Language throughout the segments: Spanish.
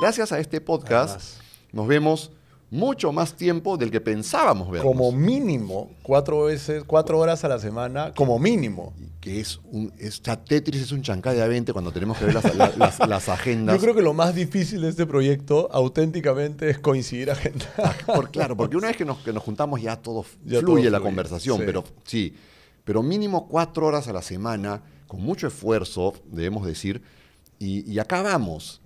gracias a este podcast nos vemos mucho más tiempo del que pensábamos ver, Como mínimo, cuatro veces, cuatro horas a la semana, como mínimo. Que es un, esta Tetris es un chancá de 20 cuando tenemos que ver las, agendas. Yo creo que lo más difícil de este proyecto, auténticamente, es coincidir agendas. Ah, por, claro, porque una vez que nos, juntamos ya todo fluye la conversación, pero sí, pero mínimo cuatro horas a la semana, con mucho esfuerzo, debemos decir, y acabamos.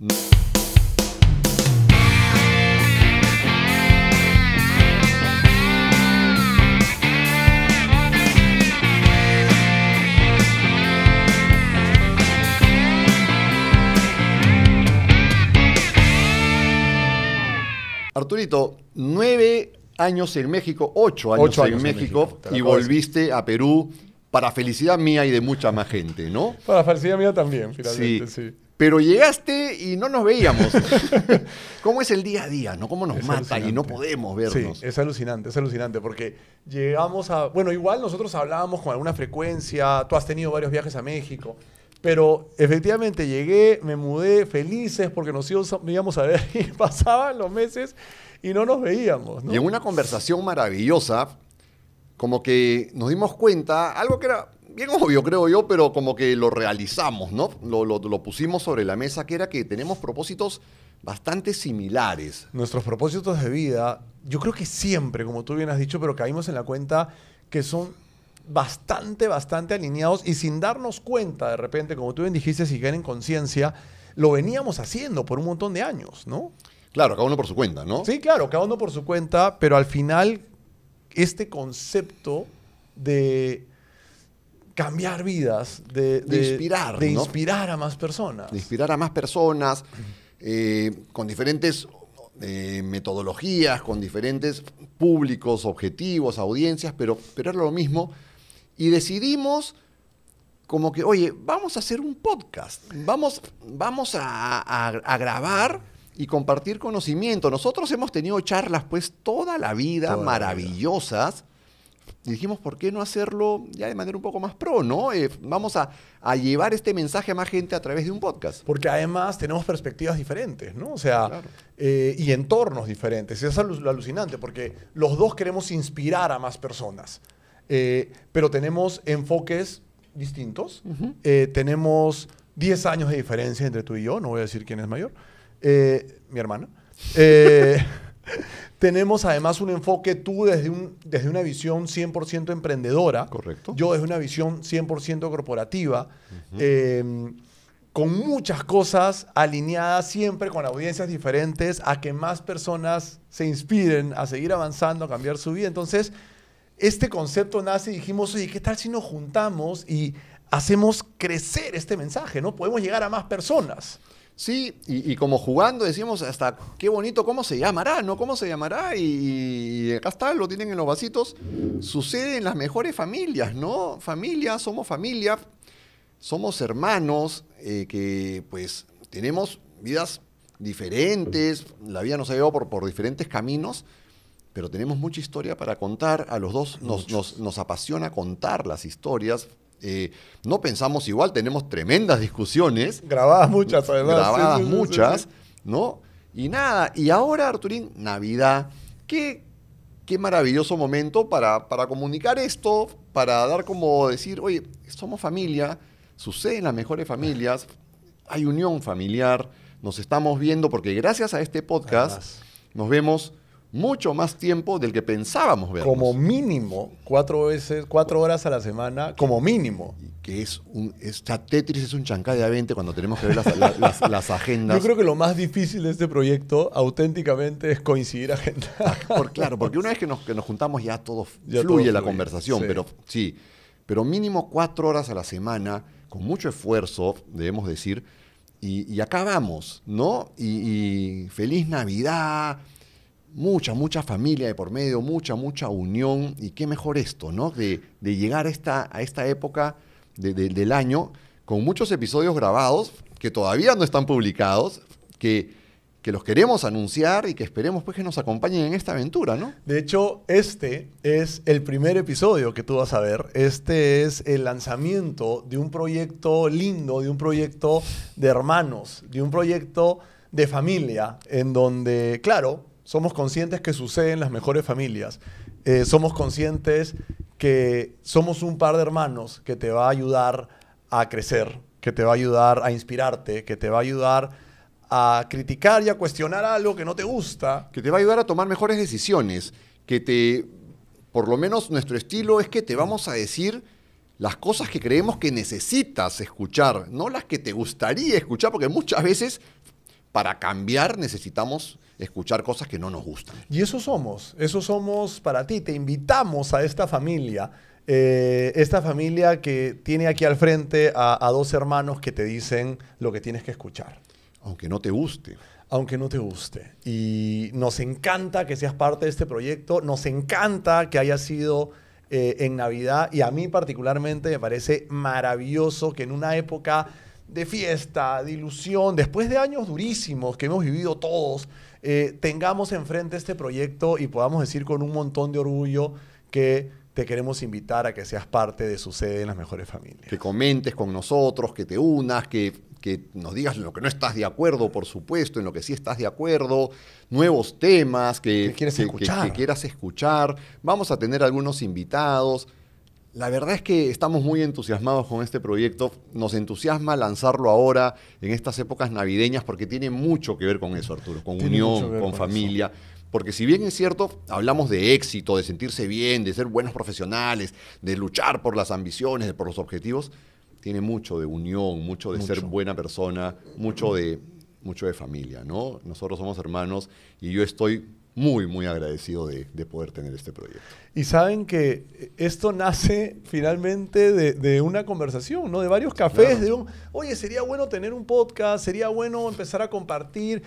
nueve años en México, ocho años, en, México, y volviste a Perú para felicidad mía y de mucha más gente, ¿no? Para felicidad mía también, finalmente, sí. Pero llegaste y no nos veíamos. ¿Cómo es el día a día? ¿no? ¿Cómo nos mata y no podemos vernos? es alucinante, es alucinante, porque llegamos a... Bueno, igual nosotros hablábamos con alguna frecuencia, tú has tenido varios viajes a México, pero efectivamente llegué, me mudé felices porque nos íbamos a ver y pasaban los meses y no nos veíamos. Y en una conversación maravillosa, como que nos dimos cuenta, algo que era bien obvio, creo yo, pero como que lo realizamos, ¿no? Lo, lo, pusimos sobre la mesa, que era que tenemos propósitos bastante similares. Nuestros propósitos de vida, yo creo que siempre, como tú bien has dicho, pero caímos en la cuenta que son bastante, bastante alineados y sin darnos cuenta de repente, como tú bien dijiste, si quieren conciencia, lo veníamos haciendo por un montón de años, ¿no? Claro, cada uno por su cuenta, ¿no? Sí, claro, cada uno por su cuenta, pero al final este concepto de cambiar vidas, de, inspirar. De a más personas. De inspirar a más personas, eh, con diferentes eh, metodologías, con diferentes públicos, objetivos, audiencias, pero, pero era lo mismo. Y decidimos como que, oye, vamos a hacer un podcast, vamos, vamos a grabar y compartir conocimiento. Nosotros hemos tenido charlas pues toda la vida maravillosas. Y dijimos, ¿por qué no hacerlo ya de manera un poco más pro, no? Eh, vamos a, a, llevar este mensaje a más gente a través de un podcast. Porque además tenemos perspectivas diferentes, ¿no? O sea, eh, y entornos diferentes. es alucinante, porque los dos queremos inspirar a más personas. Eh, pero tenemos enfoques distintos. tenemos 10 años de diferencia entre tú y yo, no voy a decir quién es mayor. Eh, mi hermano eh, tenemos además un enfoque tú desde, un, desde una visión 100% emprendedora. Correcto. Yo desde una visión 100% corporativa. Em, con muchas cosas alineadas siempre con audiencias diferentes a que más personas se inspiren a seguir avanzando, a cambiar su vida. Entonces, este concepto nace y dijimos, oye, ¿qué tal si nos juntamos y hacemos crecer este mensaje, ¿no? Podemos llegar a más personas. Sí, y, como jugando decimos hasta qué bonito, ¿cómo se llamará? ¿No? ¿Cómo se llamará? Y, acá está, lo tienen en los vasitos. Sucede en las mejores familias, ¿no? Familia, somos familia, somos hermanos eh, que pues tenemos vidas diferentes, la vida nos ha llevado por, por diferentes caminos, pero tenemos mucha historia para contar. A los dos nos, nos apasiona contar las historias, eh, no pensamos igual, tenemos tremendas discusiones. Grabadas muchas, además. Grabadas muchas, ¿no? Y nada, y ahora, Arturín, Navidad. ¿Qué, qué maravilloso momento para, para comunicar esto, para dar como decir, oye, somos familia, suceden las mejores familias, hay unión familiar, nos estamos viendo, porque gracias a este podcast nos vemos mucho más tiempo del que pensábamos ver Como mínimo, cuatro veces, cuatro horas a la semana, como mínimo. Que es un, esta Tetris es un chancá de 20 cuando tenemos que ver las, agendas. Yo creo que lo más difícil de este proyecto, auténticamente, es coincidir agendas. Ah, por, claro, porque una vez que nos, juntamos ya todos fluye la conversación, pero sí. Pero mínimo cuatro horas a la semana, con mucho esfuerzo, debemos decir, y, acabamos, ¿no? y feliz Navidad, mucha, mucha familia de por medio, mucha, mucha unión. Y qué mejor esto, ¿no? De, llegar a esta, a esta época del año con muchos episodios grabados que todavía no están publicados, que, que los queremos anunciar y que esperemos pues que nos acompañen en esta aventura, ¿no? De hecho, este es el primer episodio que tú vas a ver. Este es el lanzamiento de un proyecto lindo, de un proyecto de hermanos, de un proyecto de familia, en donde, claro, somos conscientes que suceden las mejores familias. Eh, somos conscientes que somos un par de hermanos que te va a ayudar a crecer, que te va a ayudar a inspirarte, que te va a ayudar a criticar y a cuestionar algo que no te gusta. Que te va a ayudar a tomar mejores decisiones, que te, por lo menos nuestro estilo es que te vamos a decir las cosas que creemos que necesitas escuchar, no las que te gustaría escuchar, porque muchas veces para cambiar necesitamos escuchar cosas que no nos gustan. Y eso somos, eso somos para ti. Te invitamos a esta familia, eh, esta familia que tiene aquí al frente a, dos hermanos que te dicen lo que tienes que escuchar. Aunque no te guste aunque no te guste. Y nos encanta que seas parte de este proyecto, nos encanta que haya sido eh, en Navidad y a mí particularmente me parece maravilloso que en una época de fiesta, de ilusión, después de años durísimos que hemos vivido todos, eh, tengamos enfrente este proyecto y podamos decir con un montón de orgullo que te queremos invitar a que seas parte de Sucede en las Mejores Familias. Que comentes con nosotros, que te unas, que, nos digas lo que no estás de acuerdo, por supuesto, en lo que sí estás de acuerdo, nuevos temas que quieras escuchar. Vamos a tener algunos invitados. La verdad es que estamos muy entusiasmados con este proyecto. Nos entusiasma lanzarlo ahora, en estas épocas navideñas, porque tiene mucho que ver con eso, Arturo, con unión, con, familia. Porque si bien es cierto, hablamos de éxito, de sentirse bien, de ser buenos profesionales, de luchar por las ambiciones, por los objetivos, tiene mucho de unión, mucho de ser buena persona, mucho de, mucho de familia, ¿no? Nosotros somos hermanos y yo estoy muy, muy agradecido de, poder tener este proyecto. Y saben que esto nace finalmente de, una conversación, ¿no? De varios cafés, de un, oye, sería bueno tener un podcast, sería bueno empezar a compartir.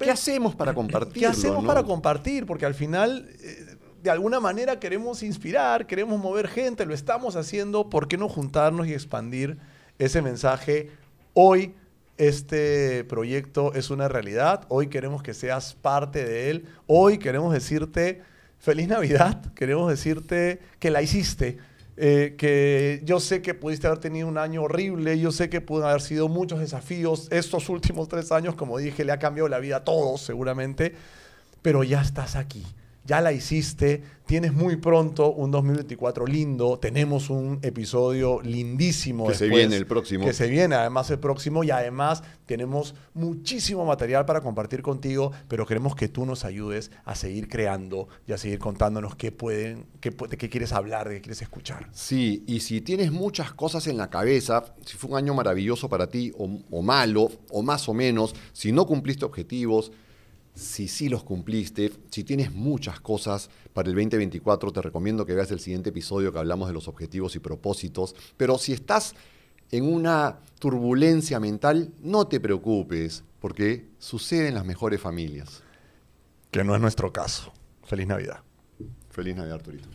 ¿Qué, hacemos para compartir? ¿Qué hacemos para compartir? Porque al final, eh, de alguna manera queremos inspirar, queremos mover gente, lo estamos haciendo, ¿por qué no juntarnos y expandir ese mensaje hoy? este proyecto es una realidad, hoy queremos que seas parte de él, hoy queremos decirte feliz Navidad, queremos decirte que la hiciste, eh, que yo sé que pudiste haber tenido un año horrible, yo sé que pudo haber sido muchos desafíos, estos últimos tres años, como dije, le ha cambiado la vida a todos seguramente, pero ya estás aquí ya la hiciste, tienes muy pronto un 2024 lindo, tenemos un episodio lindísimo. Que se viene el próximo. Que se viene además el próximo y además tenemos muchísimo material para compartir contigo, pero queremos que tú nos ayudes a seguir creando y a seguir contándonos qué pueden, qué, quieres hablar, de qué quieres escuchar. Sí, y si tienes muchas cosas en la cabeza, si fue un año maravilloso para ti o malo, o más o menos, si no cumpliste objetivos, si sí los cumpliste, si tienes muchas cosas para el 2024, te recomiendo que veas el siguiente episodio que hablamos de los objetivos y propósitos, pero si estás en una turbulencia mental, no te preocupes, porque suceden las mejores familias. Que no es nuestro caso. Feliz Navidad. Feliz Navidad, Arturito.